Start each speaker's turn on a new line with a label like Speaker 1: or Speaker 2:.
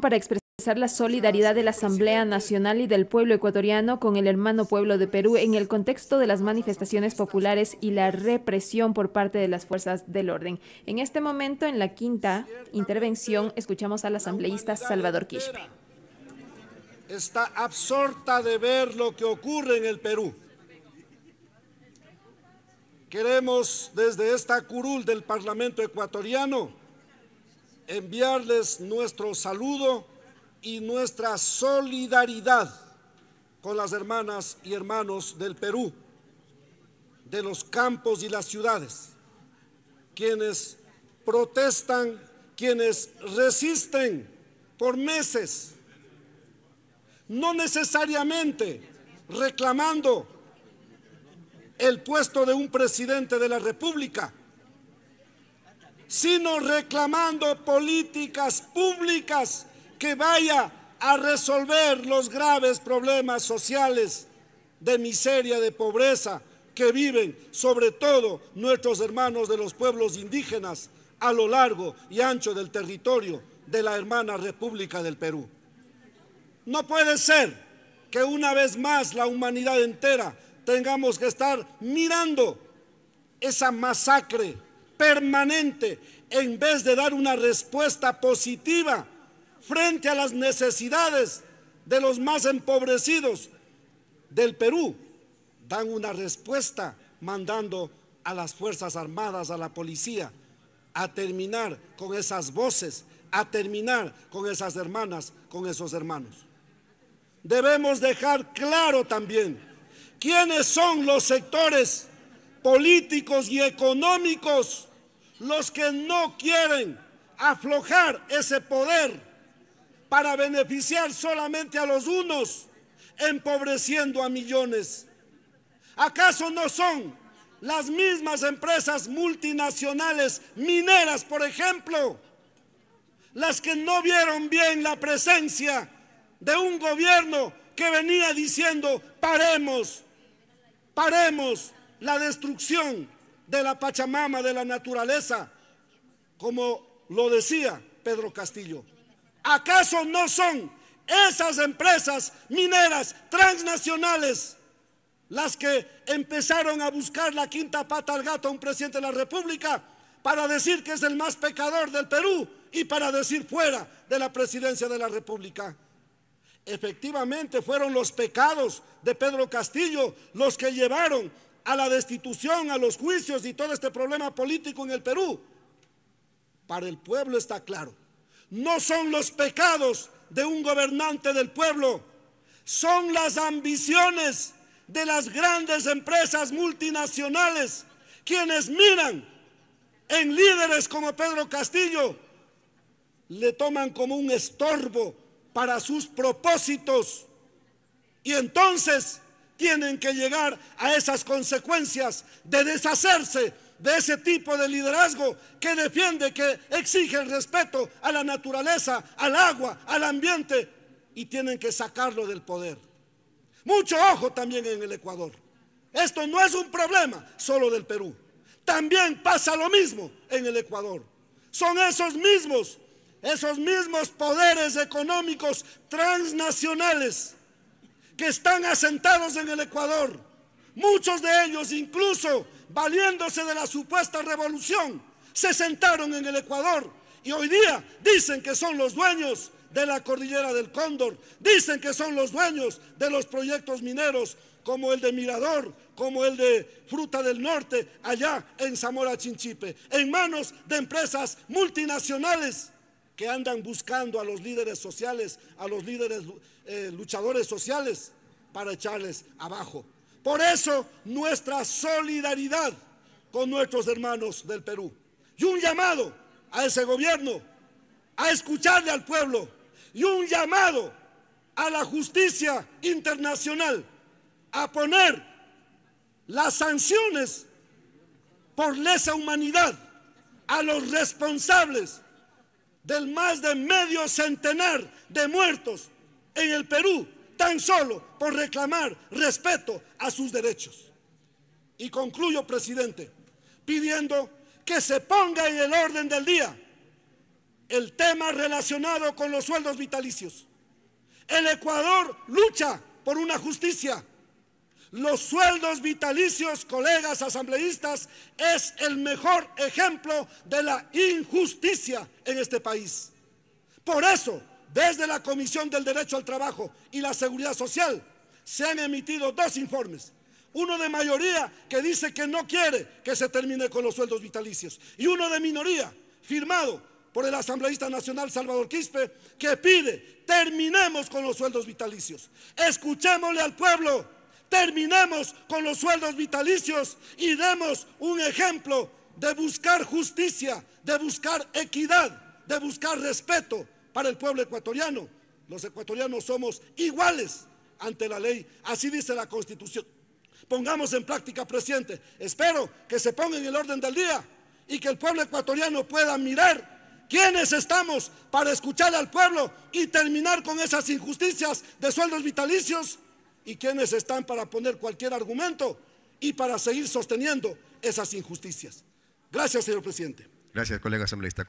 Speaker 1: para expresar la solidaridad de la Asamblea Nacional y del pueblo ecuatoriano con el hermano pueblo de Perú en el contexto de las manifestaciones populares y la represión por parte de las fuerzas del orden. En este momento, en la quinta intervención, escuchamos al asambleísta Salvador Quispe. Está absorta de ver lo que ocurre en el Perú. Queremos desde esta curul del Parlamento ecuatoriano enviarles nuestro saludo y nuestra solidaridad con las hermanas y hermanos del Perú, de los campos y las ciudades, quienes protestan, quienes resisten por meses, no necesariamente reclamando el puesto de un presidente de la República, sino reclamando políticas públicas que vaya a resolver los graves problemas sociales de miseria, de pobreza que viven sobre todo nuestros hermanos de los pueblos indígenas a lo largo y ancho del territorio de la hermana República del Perú. No puede ser que una vez más la humanidad entera tengamos que estar mirando esa masacre permanente en vez de dar una respuesta positiva frente a las necesidades de los más empobrecidos del Perú, dan una respuesta mandando a las Fuerzas Armadas, a la policía, a terminar con esas voces, a terminar con esas hermanas, con esos hermanos. Debemos dejar claro también quiénes son los sectores políticos y económicos los que no quieren aflojar ese poder para beneficiar solamente a los unos, empobreciendo a millones. ¿Acaso no son las mismas empresas multinacionales mineras, por ejemplo, las que no vieron bien la presencia de un gobierno que venía diciendo, paremos, paremos, la destrucción de la Pachamama, de la naturaleza, como lo decía Pedro Castillo. ¿Acaso no son esas empresas mineras transnacionales las que empezaron a buscar la quinta pata al gato a un presidente de la República para decir que es el más pecador del Perú y para decir fuera de la presidencia de la República? Efectivamente fueron los pecados de Pedro Castillo los que llevaron a la destitución, a los juicios y todo este problema político en el Perú, para el pueblo está claro, no son los pecados de un gobernante del pueblo, son las ambiciones de las grandes empresas multinacionales quienes miran en líderes como Pedro Castillo, le toman como un estorbo para sus propósitos. Y entonces tienen que llegar a esas consecuencias de deshacerse de ese tipo de liderazgo que defiende, que exige el respeto a la naturaleza, al agua, al ambiente, y tienen que sacarlo del poder. Mucho ojo también en el Ecuador. Esto no es un problema solo del Perú. También pasa lo mismo en el Ecuador. Son esos mismos, esos mismos poderes económicos transnacionales que están asentados en el Ecuador, muchos de ellos incluso valiéndose de la supuesta revolución, se sentaron en el Ecuador y hoy día dicen que son los dueños de la cordillera del Cóndor, dicen que son los dueños de los proyectos mineros como el de Mirador, como el de Fruta del Norte, allá en Zamora Chinchipe, en manos de empresas multinacionales que andan buscando a los líderes sociales, a los líderes eh, luchadores sociales, para echarles abajo. Por eso nuestra solidaridad con nuestros hermanos del Perú. Y un llamado a ese gobierno a escucharle al pueblo y un llamado a la justicia internacional a poner las sanciones por lesa humanidad a los responsables del más de medio centenar de muertos en el Perú, tan solo por reclamar respeto a sus derechos. Y concluyo, presidente, pidiendo que se ponga en el orden del día el tema relacionado con los sueldos vitalicios. El Ecuador lucha por una justicia los sueldos vitalicios, colegas asambleístas, es el mejor ejemplo de la injusticia en este país. Por eso, desde la Comisión del Derecho al Trabajo y la Seguridad Social, se han emitido dos informes. Uno de mayoría que dice que no quiere que se termine con los sueldos vitalicios y uno de minoría, firmado por el asambleísta nacional Salvador Quispe, que pide terminemos con los sueldos vitalicios. Escuchémosle al pueblo terminemos con los sueldos vitalicios y demos un ejemplo de buscar justicia, de buscar equidad, de buscar respeto para el pueblo ecuatoriano. Los ecuatorianos somos iguales ante la ley, así dice la Constitución. Pongamos en práctica, presidente. Espero que se ponga en el orden del día y que el pueblo ecuatoriano pueda mirar quiénes estamos para escuchar al pueblo y terminar con esas injusticias de sueldos vitalicios y quienes están para poner cualquier argumento y para seguir sosteniendo esas injusticias. Gracias, señor presidente. Gracias, colega asambleísta.